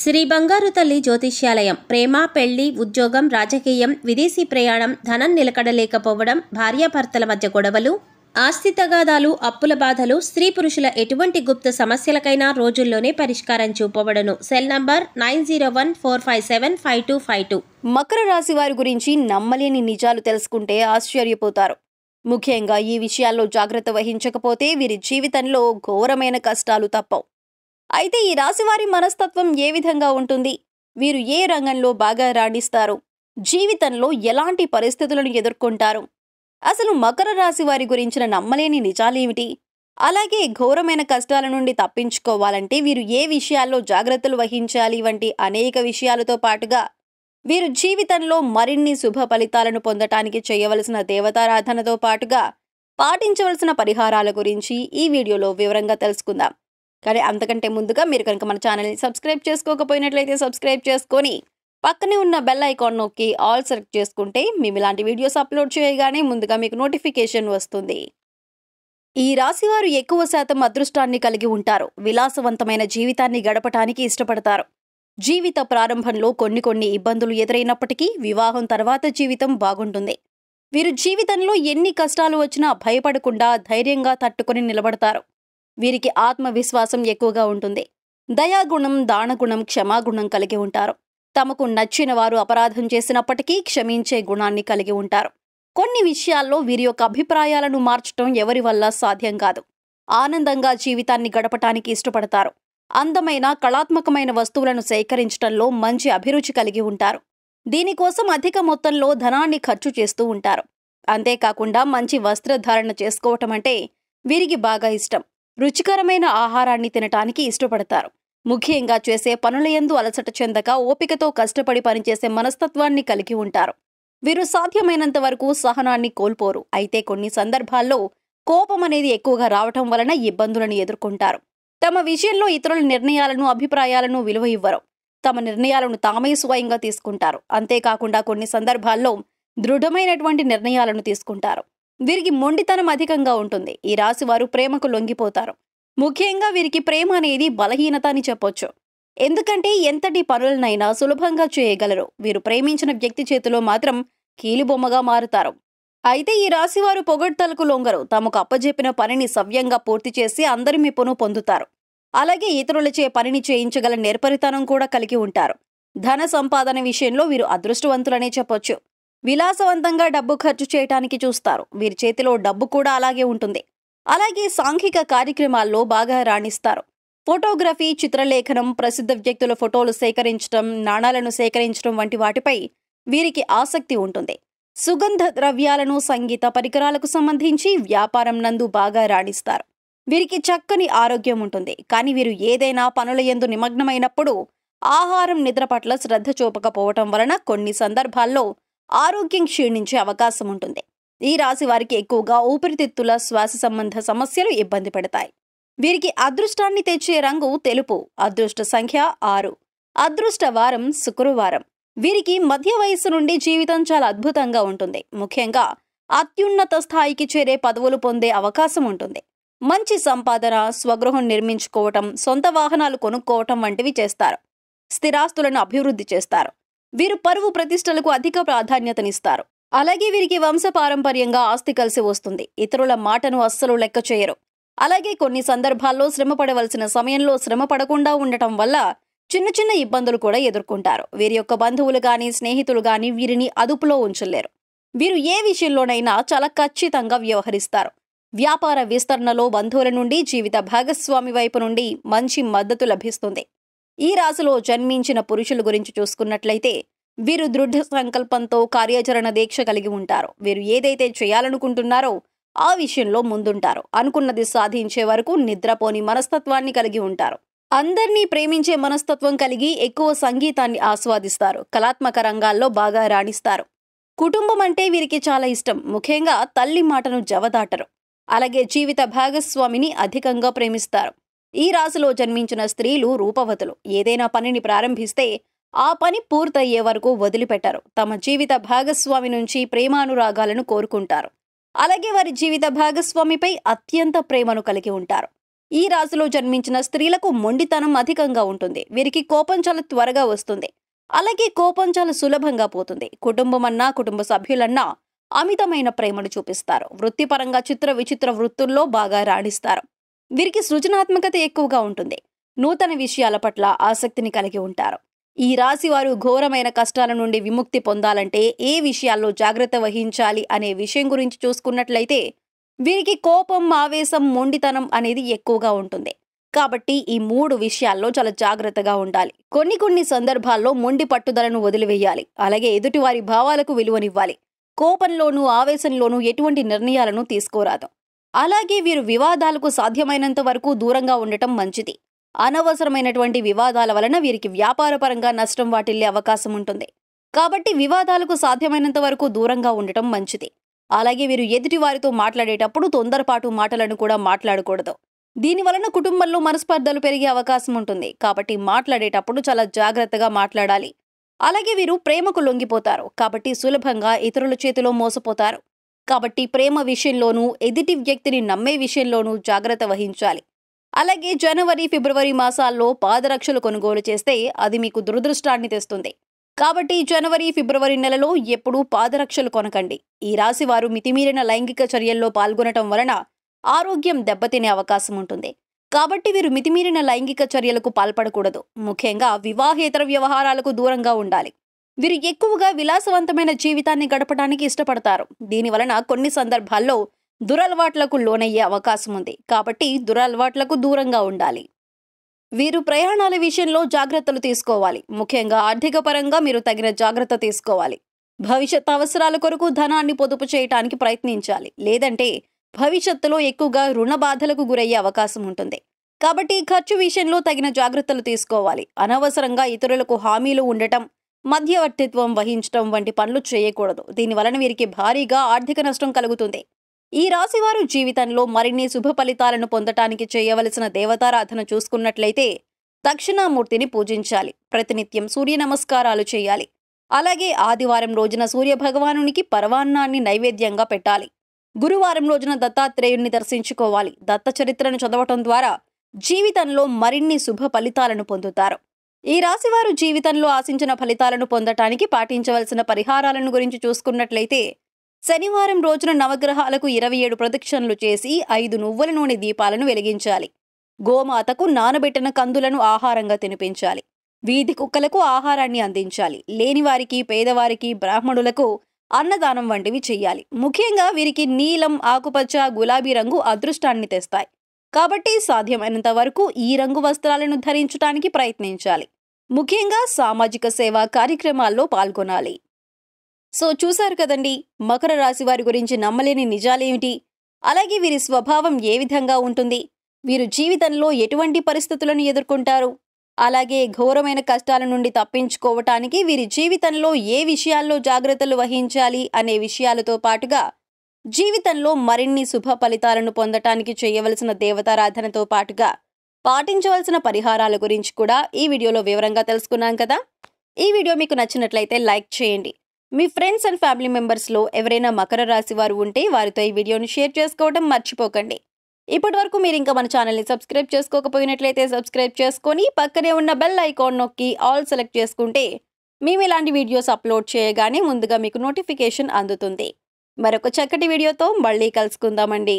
శ్రీ బంగారు తల్లి జ్యోతిష్యాలయం ప్రేమ పెళ్లి ఉద్యోగం రాజకీయం విదేశీ ప్రయాణం ధనం నిలకడలేకపోవడం భార్యాభర్తల మధ్య గొడవలు ఆస్తి తగాదాలు అప్పుల బాధలు స్త్రీ పురుషుల ఎటువంటి గుప్త సమస్యలకైనా రోజుల్లోనే పరిష్కారం చూపబడను cell number nine zero one four five seven five two five two మకర రాశి వారి గురించి నమ్మలేని నిజాలు తెలుసుకుంటే ఆశ్చర్యపోతారు ముఖ్యంగా ఈ విషయాల్లో జాగ్రత్త వహించకపోతే వీరి జీవితంలో ఘోరమైన కష్టాలు తప్పవు అయితే ఈ రాశివారి మనస్తత్వం ఏ విధంగా ఉంటుంది వీరు ఏ రంగంలో బాగా రాణిస్తారు జీవితంలో ఎలాంటి పరిస్థితులను ఎదుర్కొంటారు అసలు మకర రాశి వారి గురించిన నమ్మలేని నిజాలేమిటి అలాగే ఘోరమైన కష్టాల నుండి తప్పించుకోవాలంటే వీరు ఏ విషయాల్లో జాగ్రత్తలు వహించాలి వంటి అనేక విషయాలతో పాటుగా వీరు జీవితంలో మరిన్ని శుభ ఫలితాలను పొందటానికి చేయవలసిన దేవతారాధనతో పాటుగా పాటించవలసిన పరిహారాల గురించి ఈ వీడియోలో వివరంగా తెలుసుకుందాం కానీ అంతకంటే ముందుగా మీరు కనుక మన ఛానల్ని సబ్స్క్రైబ్ చేసుకోకపోయినట్లయితే సబ్స్క్రైబ్ చేసుకొని పక్కనే ఉన్న బెల్ ఐకాన్ నొక్కి ఆల్ సెలెక్ట్ చేసుకుంటే మేము ఇలాంటి వీడియోస్ అప్లోడ్ చేయగానే ముందుగా మీకు నోటిఫికేషన్ వస్తుంది ఈ రాశివారు ఎక్కువ శాతం అదృష్టాన్ని కలిగి ఉంటారు విలాసవంతమైన జీవితాన్ని గడపటానికి ఇష్టపడతారు జీవిత ప్రారంభంలో కొన్ని కొన్ని ఇబ్బందులు ఎదురైనప్పటికీ వివాహం తర్వాత జీవితం బాగుంటుంది వీరు జీవితంలో ఎన్ని కష్టాలు వచ్చినా భయపడకుండా ధైర్యంగా తట్టుకుని నిలబడతారు వీరికి ఆత్మవిశ్వాసం ఎక్కువగా ఉంటుంది దయాగుణం దానగుణం క్షమాగుణం కలిగి ఉంటారు తమకు నచ్చిన వారు అపరాధం చేసినప్పటికీ క్షమించే గుణాన్ని కలిగి ఉంటారు కొన్ని విషయాల్లో వీరి యొక్క అభిప్రాయాలను మార్చటం ఎవరి వల్ల సాధ్యం కాదు ఆనందంగా జీవితాన్ని గడపటానికి ఇష్టపడతారు అందమైన కళాత్మకమైన వస్తువులను సేకరించడంలో మంచి అభిరుచి కలిగి ఉంటారు దీనికోసం అధిక మొత్తంలో ధనాన్ని ఖర్చు చేస్తూ ఉంటారు అంతేకాకుండా మంచి వస్త్రధారణ చేసుకోవటం అంటే వీరికి బాగా ఇష్టం రుచికరమైన ఆహారాన్ని తినటానికి ఇష్టపడతారు ముఖ్యంగా చేసే పనుల యందు అలసట చెందక ఓపికతో కష్టపడి పనిచేసే మనస్తత్వాన్ని కలిగి ఉంటారు వీరు సాధ్యమైనంత వరకు సహనాన్ని కోల్పోరు అయితే కొన్ని సందర్భాల్లో కోపం అనేది ఎక్కువగా రావటం వలన ఇబ్బందులను ఎదుర్కొంటారు తమ విషయంలో ఇతరుల నిర్ణయాలను అభిప్రాయాలను విలువ ఇవ్వరు తమ నిర్ణయాలను తామే స్వయంగా తీసుకుంటారు అంతేకాకుండా కొన్ని సందర్భాల్లో దృఢమైనటువంటి నిర్ణయాలను తీసుకుంటారు వీరికి మొండితనం అధికంగా ఉంటుంది ఈ రాశి వారు ప్రేమకు లొంగిపోతారు ముఖ్యంగా వీరికి ప్రేమ అనేది బలహీనత అని చెప్పొచ్చు ఎందుకంటే ఎంతటి పనులనైనా సులభంగా చేయగలరు వీరు ప్రేమించిన వ్యక్తి చేతిలో మాత్రం కీలుబొమ్మగా మారుతారు అయితే ఈ రాశివారు పొగడ్తలకు లొంగరు తమకు అప్పజెప్పిన పనిని సవ్యంగా పూర్తి చేసి అందరి మెప్పును పొందుతారు అలాగే ఇతరులచే పనిని చేయించగల నేర్పరితనం కూడా కలిగి ఉంటారు ధన సంపాదన విషయంలో వీరు అదృష్టవంతులనే చెప్పొచ్చు విలాసవంతంగా డబ్బు ఖర్చు చేయటానికి చూస్తారు వీరి చేతిలో డబ్బు కూడా అలాగే ఉంటుంది అలాగే సాంఘిక కార్యక్రమాల్లో బాగా రాణిస్తారు ఫోటోగ్రఫీ చిత్రలేఖనం ప్రసిద్ధ వ్యక్తుల ఫోటోలు సేకరించడం నాణాలను సేకరించడం వంటి వాటిపై వీరికి ఆసక్తి ఉంటుంది సుగంధ ద్రవ్యాలను సంగీత పరికరాలకు సంబంధించి వ్యాపారం నందు బాగా రాణిస్తారు వీరికి చక్కని ఆరోగ్యం ఉంటుంది కానీ వీరు ఏదైనా పనుల ఎందు నిమగ్నమైనప్పుడు ఆహారం నిద్ర పట్ల శ్రద్ధ చూపకపోవటం వలన కొన్ని సందర్భాల్లో ఆరోగ్యం క్షీణించే అవకాశం ఉంటుంది ఈ రాశి వారికి ఎక్కువగా ఊపిరితిత్తుల శ్వాస సంబంధ సమస్యలు ఇబ్బంది పెడతాయి వీరికి అదృష్టాన్ని తెచ్చే రంగు తెలుపు అదృష్ట సంఖ్య ఆరు అదృష్ట వారం శుక్రవారం వీరికి మధ్య వయస్సు నుండి జీవితం చాలా అద్భుతంగా ఉంటుంది ముఖ్యంగా అత్యున్నత స్థాయికి చేరే పదవులు పొందే అవకాశం ఉంటుంది మంచి సంపాదన స్వగృహం నిర్మించుకోవటం సొంత వాహనాలు కొనుక్కోవటం వంటివి చేస్తారు స్థిరాస్తులను అభివృద్ధి చేస్తారు వీరు పరువు ప్రతిష్టలకు అధిక ప్రాధాన్యతనిస్తారు అలాగే వీరికి వంశపారంపర్యంగా ఆస్తి కలిసి వస్తుంది ఇతరుల మాటను అస్సలు లెక్క చేయరు అలాగే కొన్ని సందర్భాల్లో శ్రమ పడవలసిన సమయంలో శ్రమ పడకుండా ఉండటం వల్ల చిన్న చిన్న ఇబ్బందులు కూడా ఎదుర్కొంటారు వీరి యొక్క బంధువులు కానీ స్నేహితులు కానీ వీరిని అదుపులో ఉంచలేరు వీరు ఏ విషయంలోనైనా చాలా ఖచ్చితంగా వ్యవహరిస్తారు వ్యాపార విస్తరణలో బంధువుల నుండి జీవిత భాగస్వామి వైపు నుండి మంచి మద్దతు లభిస్తుంది ఈ రాశిలో జన్మించిన పురుషుల గురించి చూసుకున్నట్లయితే వీరు దృఢ సంకల్పంతో కార్యాచరణ దీక్ష కలిగి ఉంటారు వీరు ఏదైతే చేయాలనుకుంటున్నారో ఆ విషయంలో ముందుంటారు అనుకున్నది సాధించే వరకు నిద్రపోని మనస్తత్వాన్ని కలిగి ఉంటారు అందరినీ ప్రేమించే మనస్తత్వం కలిగి ఎక్కువ సంగీతాన్ని ఆస్వాదిస్తారు కళాత్మక రంగాల్లో బాగా రాణిస్తారు కుటుంబం అంటే వీరికి చాలా ఇష్టం ముఖ్యంగా తల్లి మాటను జవదాటరు అలాగే జీవిత భాగస్వామిని అధికంగా ప్రేమిస్తారు ఈ రాశిలో జన్మించిన స్త్రీలు రూపవతులు ఏదైనా పనిని ప్రారంభిస్తే ఆ పని పూర్తయ్యే వరకు వదిలిపెట్టరు తమ జీవిత భాగస్వామి నుంచి ప్రేమానురాగాలను కోరుకుంటారు అలాగే వారి జీవిత భాగస్వామిపై అత్యంత ప్రేమను కలిగి ఉంటారు ఈ రాశిలో జన్మించిన స్త్రీలకు మొండితనం అధికంగా ఉంటుంది వీరికి కోపం చాలా త్వరగా వస్తుంది అలాగే కోపం చాలా సులభంగా పోతుంది కుటుంబం అన్నా కుటుంబ సభ్యులన్నా అమితమైన ప్రేమను చూపిస్తారు వృత్తిపరంగా చిత్ర విచిత్ర వృత్తుల్లో బాగా రాణిస్తారు వీరికి సృజనాత్మకత ఎక్కువగా ఉంటుంది నూతన విషయాల పట్ల ఆసక్తిని కలిగి ఉంటారు ఈ రాశి వారు ఘోరమైన కష్టాల నుండి విముక్తి పొందాలంటే ఏ విషయాల్లో జాగ్రత్త వహించాలి అనే విషయం గురించి చూసుకున్నట్లయితే వీరికి కోపం ఆవేశం మొండితనం అనేది ఎక్కువగా ఉంటుంది కాబట్టి ఈ మూడు విషయాల్లో చాలా జాగ్రత్తగా ఉండాలి కొన్ని కొన్ని సందర్భాల్లో మొండి పట్టుదలను వదిలివేయాలి అలాగే ఎదుటివారి భావాలకు విలువనివ్వాలి కోపంలోనూ ఆవేశంలోనూ ఎటువంటి నిర్ణయాలను తీసుకోరాదు అలాగే వీరు వివాదాలకు సాధ్యమైనంత వరకు దూరంగా ఉండటం మంచిది అనవసరమైనటువంటి వివాదాల వలన వీరికి వ్యాపారపరంగా నష్టం వాటిల్లే అవకాశం ఉంటుంది కాబట్టి వివాదాలకు సాధ్యమైనంత వరకు దూరంగా ఉండటం మంచిది అలాగే వీరు ఎదుటి వారితో మాట్లాడేటప్పుడు తొందరపాటు మాటలను కూడా మాట్లాడకూడదు దీని వలన కుటుంబంలో మనస్పర్ధలు పెరిగే అవకాశం ఉంటుంది కాబట్టి మాట్లాడేటప్పుడు చాలా జాగ్రత్తగా మాట్లాడాలి అలాగే వీరు ప్రేమకు లొంగిపోతారు కాబట్టి సులభంగా ఇతరుల చేతిలో మోసపోతారు కాబట్టి ప్రేమ విషయంలోనూ ఎదుటి వ్యక్తిని నమ్మే విషయంలోనూ జాగ్రత్త వహించాలి అలాగే జనవరి ఫిబ్రవరి మాసాల్లో పాదరక్షలు కొనుగోలు చేస్తే అది మీకు దురదృష్టాన్ని తెస్తుంది కాబట్టి జనవరి ఫిబ్రవరి నెలలో ఎప్పుడూ పాదరక్షలు కొనకండి ఈ రాశి వారు మితిమీరిన లైంగిక చర్యల్లో పాల్గొనటం వలన ఆరోగ్యం దెబ్బతినే అవకాశం ఉంటుంది కాబట్టి వీరు మితిమీరిన లైంగిక చర్యలకు పాల్పడకూడదు ముఖ్యంగా వివాహేతర వ్యవహారాలకు దూరంగా ఉండాలి వీరు ఎక్కువగా విలాసవంతమైన జీవితాన్ని గడపడానికి ఇష్టపడతారు దీనివలన కొన్ని సందర్భాల్లో దురలవాట్లకు లోనయ్యే అవకాశం ఉంది కాబట్టి దురలవాట్లకు దూరంగా ఉండాలి వీరు ప్రయాణాల విషయంలో జాగ్రత్తలు తీసుకోవాలి ముఖ్యంగా ఆర్థిక పరంగా మీరు తగిన జాగ్రత్త తీసుకోవాలి భవిష్యత్ అవసరాల కొరకు ధనాన్ని పొదుపు చేయటానికి ప్రయత్నించాలి లేదంటే భవిష్యత్తులో ఎక్కువగా రుణ బాధలకు గురయ్యే అవకాశం ఉంటుంది కాబట్టి ఖర్చు విషయంలో తగిన జాగ్రత్తలు తీసుకోవాలి అనవసరంగా ఇతరులకు హామీలు ఉండటం మధ్యవర్తిత్వం వహించడం వంటి పనులు చేయకూడదు దీనివలన వీరికి భారీగా ఆర్థిక నష్టం కలుగుతుంది ఈ రాశివారు జీవితంలో మరిన్ని శుభ ఫలితాలను పొందటానికి చేయవలసిన దేవతారాధన చూసుకున్నట్లయితే దక్షిణామూర్తిని పూజించాలి ప్రతినిత్యం సూర్య నమస్కారాలు చేయాలి అలాగే ఆదివారం రోజున సూర్య భగవానునికి పరవాన్నాన్ని నైవేద్యంగా పెట్టాలి గురువారం రోజున దత్తాత్రేయుణ్ణి దర్శించుకోవాలి దత్త చరిత్రను చదవటం ద్వారా జీవితంలో మరిన్ని శుభ ఫలితాలను పొందుతారు ఈ రాశివారు జీవితంలో ఆశించిన ఫలితాలను పొందటానికి పాటించవలసిన పరిహారాలను గురించి చూసుకున్నట్లయితే శనివారం రోజున నవగ్రహాలకు ఇరవై ఏడు ప్రదక్షిణలు చేసి ఐదు నువ్వుల నూనె దీపాలను వెలిగించాలి గోమాతకు నానబెట్టిన కందులను ఆహారంగా తినిపించాలి వీధి కుక్కలకు ఆహారాన్ని అందించాలి లేనివారికి పేదవారికి బ్రాహ్మణులకు అన్నదానం వంటివి చేయాలి ముఖ్యంగా వీరికి నీలం ఆకుపచ్చ గులాబీ రంగు అదృష్టాన్ని తెస్తాయి కాబట్టి సాధ్యమైనంత వరకు ఈ రంగు వస్త్రాలను ధరించడానికి ప్రయత్నించాలి ముఖ్యంగా సామాజిక సేవా కార్యక్రమాల్లో పాల్గొనాలి సో చూశారు కదండి మకర రాశి వారి గురించి నమ్మలేని నిజాలేమిటి అలాగే వీరి స్వభావం ఏ విధంగా ఉంటుంది వీరు జీవితంలో ఎటువంటి పరిస్థితులను ఎదుర్కొంటారు అలాగే ఘోరమైన కష్టాల నుండి తప్పించుకోవటానికి వీరి జీవితంలో ఏ విషయాల్లో జాగ్రత్తలు వహించాలి అనే విషయాలతో పాటుగా జీవితంలో మరిన్ని శుభ ఫలితాలను పొందటానికి చేయవలసిన దేవతారాధనతో పాటుగా పాటించవలసిన పరిహారాల గురించి కూడా ఈ వీడియోలో వివరంగా తెలుసుకున్నాం కదా ఈ వీడియో మీకు నచ్చినట్లయితే లైక్ చేయండి మీ ఫ్రెండ్స్ అండ్ ఫ్యామిలీ మెంబర్స్లో ఎవరైనా మకర రాశి వారు ఉంటే వారితో ఈ వీడియోని షేర్ చేసుకోవడం మర్చిపోకండి ఇప్పటి వరకు మీరు ఇంకా మన ఛానల్ని సబ్స్క్రైబ్ చేసుకోకపోయినట్లయితే సబ్స్క్రైబ్ చేసుకొని పక్కనే ఉన్న బెల్ ఐకాన్ నొక్కి ఆల్ సెలెక్ట్ చేసుకుంటే మేము ఇలాంటి వీడియోస్ అప్లోడ్ చేయగానే ముందుగా మీకు నోటిఫికేషన్ అందుతుంది మరొక చక్కటి వీడియోతో మళ్ళీ కలుసుకుందామండి